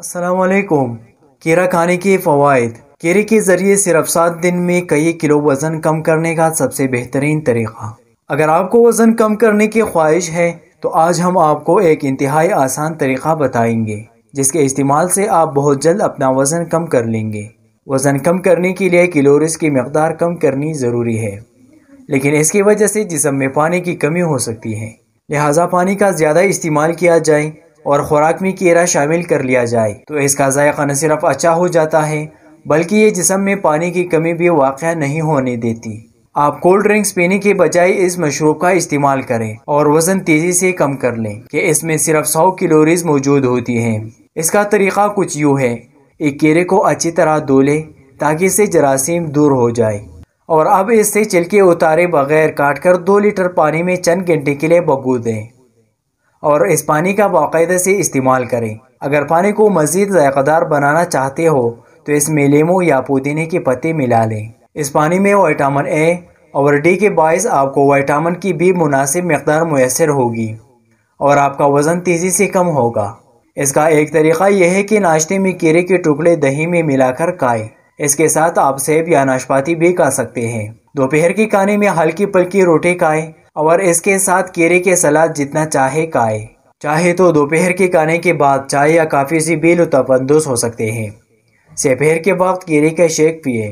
असलकुम केरा खाने के फ़वाद केरे के ज़रिए सिर्फ सात दिन में कई किलो वज़न कम करने का सबसे बेहतरीन तरीक़ा अगर आपको वज़न कम करने की ख्वाहिश है तो आज हम आपको एक इंतहाई आसान तरीक़ा बताएंगे जिसके इस्तेमाल से आप बहुत जल्द अपना वज़न कम कर लेंगे वज़न कम करने के लिए किलोरिस की मकदार कम करनी ज़रूरी है लेकिन इसकी वजह से जिसम में पानी की कमी हो सकती है लिहाजा पानी का ज़्यादा इस्तेमाल किया जाए और ख़ुराक में केरा शामिल कर लिया जाए तो इसका जायका न सिर्फ अच्छा हो जाता है बल्कि ये जिसम में पानी की कमी भी वाक़ नहीं होने देती आप कोल्ड ड्रिंक्स पीने के बजाय इस मशरूब का इस्तेमाल करें और वज़न तेज़ी से कम कर लें कि इसमें सिर्फ सौ कैलोरीज मौजूद होती हैं इसका तरीका कुछ यूँ है एक कीड़े को अच्छी तरह धो लें ताकि इससे जरासीम दूर हो जाए और अब इससे चिलके उतारे बगैर काट कर दो लीटर पानी में चंद घंटे के लिए बगू दें और इस पानी का बाकायदा से इस्तेमाल करें अगर पानी को मज़ीद ज़ायक़ादार बनाना चाहते हो तो इसमें लेमू या पुदीने के पत्ते मिला लें इस पानी में वाइटामिन ए और डी के बायस आपको वाइटामिन की भी मुनासिब मकदार मैसर होगी और आपका वज़न तेज़ी से कम होगा इसका एक तरीका यह है कि नाश्ते में कीड़े के टुकड़े दही में मिलाकर खाएं इसके साथ आप सेब या नाशपाती भी खा सकते हैं दोपहर के खाने में हल्की पल्की रोटी खाएं और इसके साथ केरे के सलाद जितना चाहे काए चाहे तो दोपहर के खाने के बाद चाय या काफ़ी सी बेल तफंदुस हो सकते हैं सपहर के वक्त केरे का शेक पिए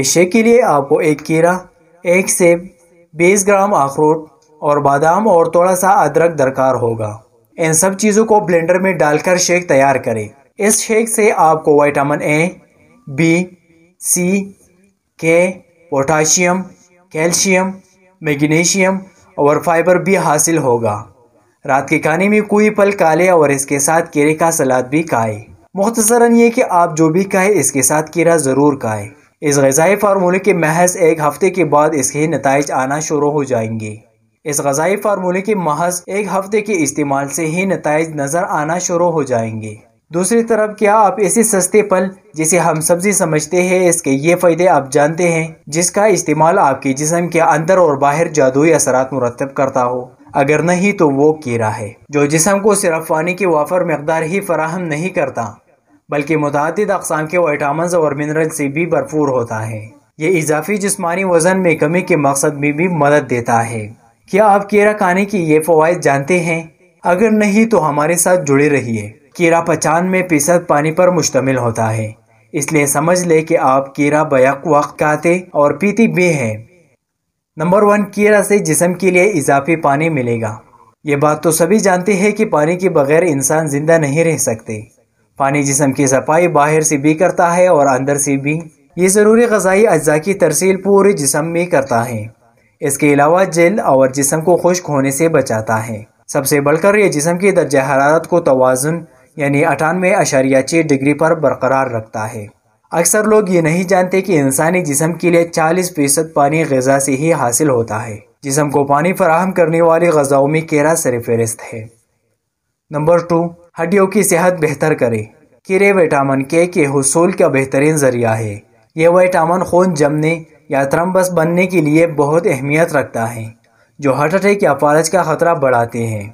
इस शेक के लिए आपको एक कीरा एक सेब बीस ग्राम अखरोट और बादाम और थोड़ा सा अदरक दरकार होगा इन सब चीज़ों को ब्लेंडर में डालकर शेक तैयार करें इस शेक से आपको vitamin A B C K potassium calcium magnesium और फाइबर भी हासिल होगा रात के खाने में कोई पल काले और इसके साथ कीड़े का सलाद भी खाए मुख्तसरन ये कि आप जो भी खाएँ इसके साथ केरा ज़रूर खाएँ इस गज़ाई फार्मूले के महज एक हफ़्ते के बाद इसके नतज आना शुरू हो जाएंगे इस गज़ाई फार्मूले के महज एक हफ़्ते के इस्तेमाल से ही नतज नज़र आना शुरू हो जाएंगे दूसरी तरफ क्या आप ऐसे सस्ते फल जिसे हम सब्जी समझते हैं इसके ये फ़ायदे आप जानते हैं जिसका इस्तेमाल आपके जिसम के अंदर और बाहर जादुई असरात मुरतब करता हो अगर नहीं तो वो कीड़ा है जो जिसम को सिर्फ पानी की वाफर मकदार ही फराहम नहीं करता बल्कि मुतद अकसाम के वाइटाम और मिनरल से भी भरपूर होता है ये इजाफी जिसमानी वजन में कमी के मकसद में भी मदद देता है क्या आप कीड़ा खाने की ये फ़वाद जानते हैं अगर नहीं तो हमारे साथ जुड़े रहिए कीड़ा पचानवे फीसद पानी पर मुश्तमिल होता है इसलिए समझ ले कि आप कीड़ा बैक वक्त खाते और पीती भी हैं नंबर वन कीड़ा से जिसम के लिए इजाफी पानी मिलेगा ये बात तो सभी जानते हैं कि पानी के बगैर इंसान ज़िंदा नहीं रह सकते पानी जिसम की सफाई बाहर से भी करता है और अंदर से भी ये ज़रूरी गजाई अज्जा की तरसील पूरे जिसम में करता है इसके अलावा जल और जिसम को खुश्क होने से बचाता है सबसे बढ़कर यह जिसम की दर्ज हरारत को तोज़ुन यानी अठानवे अशारिया छः डिग्री पर बरकरार रखता है अक्सर लोग ये नहीं जानते कि इंसानी जिसम के लिए 40 फीसद पानी गजा से ही हासिल होता है जिसम को पानी फराहम करने वाली गजाओं में केरा सरफहरिस्त है नंबर टू हड्डियों की सेहत बेहतर करे कीड़े विटामिन के के हसूल का बेहतरीन जरिया है यह विटामिन खून जमने या त्रम्बस बनने के लिए बहुत अहमियत रखता है जो हार्ट अटैक या फारज का ख़तरा बढ़ाते हैं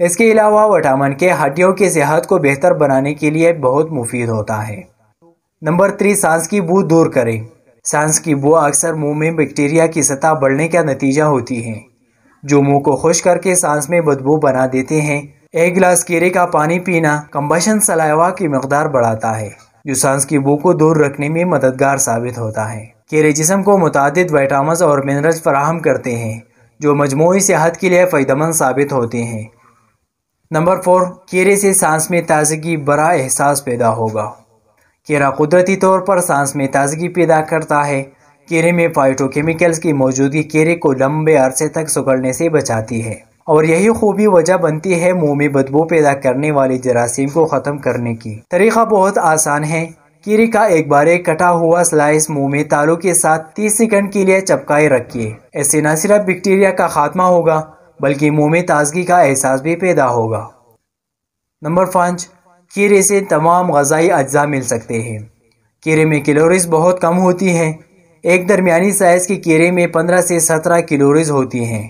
इसके अलावा वटामन के हड्डियों की सेहत को बेहतर बनाने के लिए बहुत मुफीद होता है नंबर थ्री सांस की बू दूर करें सांस की बू अक्सर मुंह में बैक्टीरिया की सतह बढ़ने का नतीजा होती है जो मुंह को खुश करके सांस में बदबू बना देते हैं एक गिलास केरे का पानी पीना कम्बशन सलाइवा की मकदार बढ़ाता है जो सांस की बू को दूर रखने में मददगार साबित होता है केरे जिसम को मुतद वाइटामस और मिनरल्स फराहम करते हैं जो मजमू सेहत के लिए फ़ायदेमंद साबित होते हैं नंबर फोर केरे से सांस में ताजगी बड़ा एहसास पैदा होगा केरा कुदरती तौर पर सांस में ताजगी पैदा करता है केरे में फाइटोकेमिकल्स की मौजूदगी केरे को लंबे अरसे तक सुगड़ने से बचाती है और यही खूबी वजह बनती है मुंह में बदबू पैदा करने वाले जरासीम को ख़त्म करने की तरीका बहुत आसान है केरे का एक बार एक कटा हुआ स्लाइस मुंह में तालू के साथ 30 सेकंड के लिए चपकाए रखिए ऐसे न सिर्फ बैक्टीरिया का खात्मा होगा बल्कि मुँह में ताजगी का एहसास भी पैदा होगा नंबर पाँच कीड़े से तमाम गजाई अज्जा मिल सकते हैं कीड़े में कैलोरीज बहुत कम होती हैं एक दरमियानी साइज़ के कीड़े में पंद्रह से सत्रह कैलोरीज होती हैं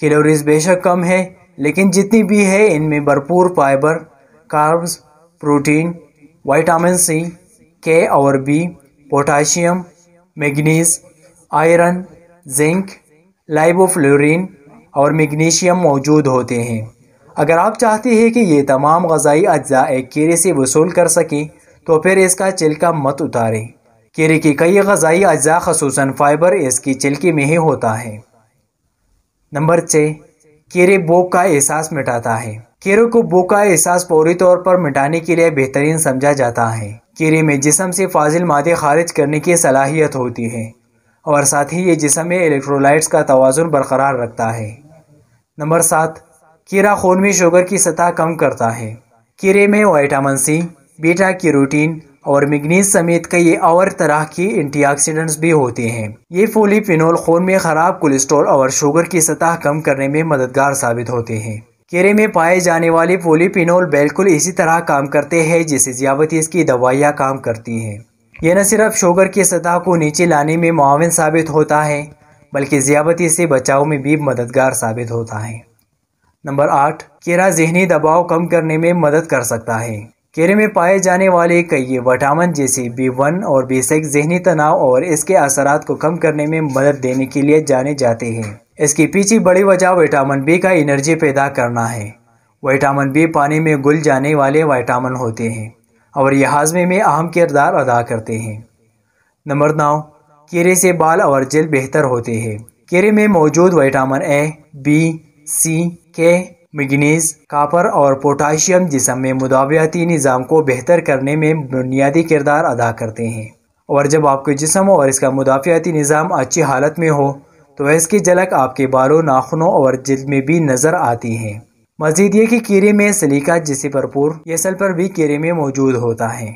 कैलोरीज बेशक कम है लेकिन जितनी भी है इनमें भरपूर fibre carbs protein vitamin C K और B potassium manganese iron zinc riboflavin और मैग्नीशियम मौजूद होते हैं अगर आप चाहते हैं कि ये तमाम गजाई अज्जा एक कीड़े से वसूल कर सकें तो फिर इसका चिल्का मत उतारें कीड़े की कई गजाई अज्जा खसूस फाइबर इसकी चिल्की में ही होता है नंबर छः कीड़े भूख का एहसास मिटाता है कीड़ों को भूख का एहसास फौरी तौर पर मिटाने के लिए बेहतरीन समझा जाता है कीड़े में जिसम से फाजिल मादे खारिज करने की सलाहियत होती है और साथ ही ये जिसम में इलेक्ट्रोलाइट्स का तोज़ुन बरकरार रखता है नंबर सात कीड़ा खून में शुगर की सतह कम करता है कीड़े में वाइटामिन सी बीटा की रूटीन और मैग्नीज समेत कई और तरह की एंटीऑक्सीडेंट्स भी होते हैं ये फोलीफिनोल खून में खराब कोलेस्ट्रॉल और शुगर की सतह कम करने में मददगार साबित होते हैं केरे में पाए जाने वाले पोलिपिनोल बिल्कुल इसी तरह काम करते हैं जिसे जियावतीस की दवाइयाँ काम करती हैं यह न सिर्फ शुगर की सतह को नीचे लाने में मुआवन साबित होता है बल्कि ज़्यादती से बचाव में भी मददगार साबित होता है नंबर आठ केरा जहनी दबाव कम करने में मदद कर सकता है केरे में पाए जाने वाले कई वटामिन जैसे बी वन और बी सिक्स जहनी तनाव और इसके असरात को कम करने में मदद देने के लिए जाने जाते हैं इसके पीछे बड़ी वजह विटामिन बी का एनर्जी पैदा करना है विटामिन बी पानी में घुल जाने वाले विटामिन होते हैं और यह हाजमे में अहम किरदार अदा करते हैं नंबर नौ केरे से बाल और जेल बेहतर होते हैं केरे में मौजूद विटामिन ए बी सी के मिगनीज कापर और पोटाशियम जिसम में मुदावियाती निज़ाम को बेहतर करने में बुनियादी किरदार अदा करते हैं और जब आपके जिसम और इसका मुदाफ़ियाती निज़ाम अच्छी हालत में हो तो इसकी झलक आपके बालों नाखनों और जिल में भी नज़र आती है मजीद ये कि कीड़े में सलीका जिसे भरपूर ये सल्फर भी कीरे में मौजूद होता है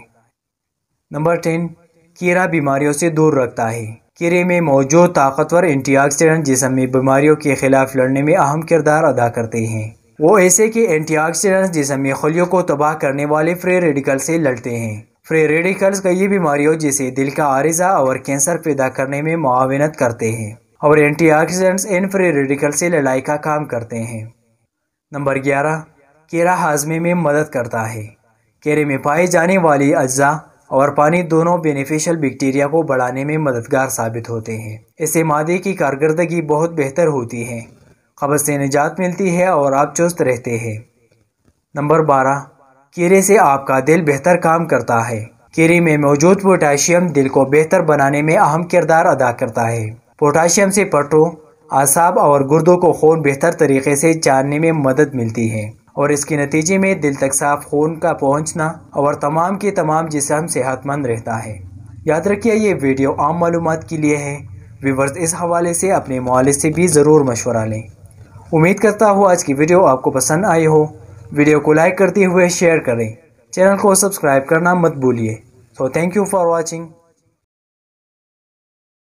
नंबर टेन कीड़ा बीमारियों से दूर रखता है कीड़े में मौजूद ताकतवर एंटीऑक्सीडेंट जिसम में बीमारियों के खिलाफ लड़ने में अहम किरदार अदा करते हैं वो ऐसे कि एंटीऑक्सीडेंट्स जिसम में खुलियों को तबाह करने वाले फ्री रेडिकल से लड़ते हैं फ्री रेडिकल्स कई बीमारियों जैसे दिल का आरिजा और कैंसर पैदा करने में मुआवनत करते हैं और एंटीऑक्सीडेंट्स इन फ्री रेडिकल से लड़ाई का काम करते हैं नंबर ग्यारह केरा हाजमे में मदद करता है केरे में पाए जाने वाली अज्जा और पानी दोनों बेनिफिशियल बैक्टीरिया को बढ़ाने में मददगार साबित होते हैं इससे मादे की कारकर्दगी बहुत बेहतर होती है कब्ज से निजात मिलती है और आप चुस्त रहते हैं नंबर बारह कीड़े से आपका दिल बेहतर काम करता है कीड़े में मौजूद पोटाशियम दिल को बेहतर बनाने में अहम किरदार अदा करता है पोटाशियम से पटों आसाब और गुर्दों को खून बेहतर तरीके से जानने में मदद मिलती है और इसके नतीजे में दिल तक साफ खून का पहुंचना और तमाम के तमाम जिसम सेहतमंद रहता है याद रखिए ये वीडियो आम मालूम के लिए है व्यूवर्स इस हवाले से अपने मालिक से भी ज़रूर मशवरा लें उम्मीद करता हूँ आज की वीडियो आपको पसंद आई हो वीडियो को लाइक करते हुए शेयर करें चैनल को सब्सक्राइब करना मत भूलिए so thank you for watching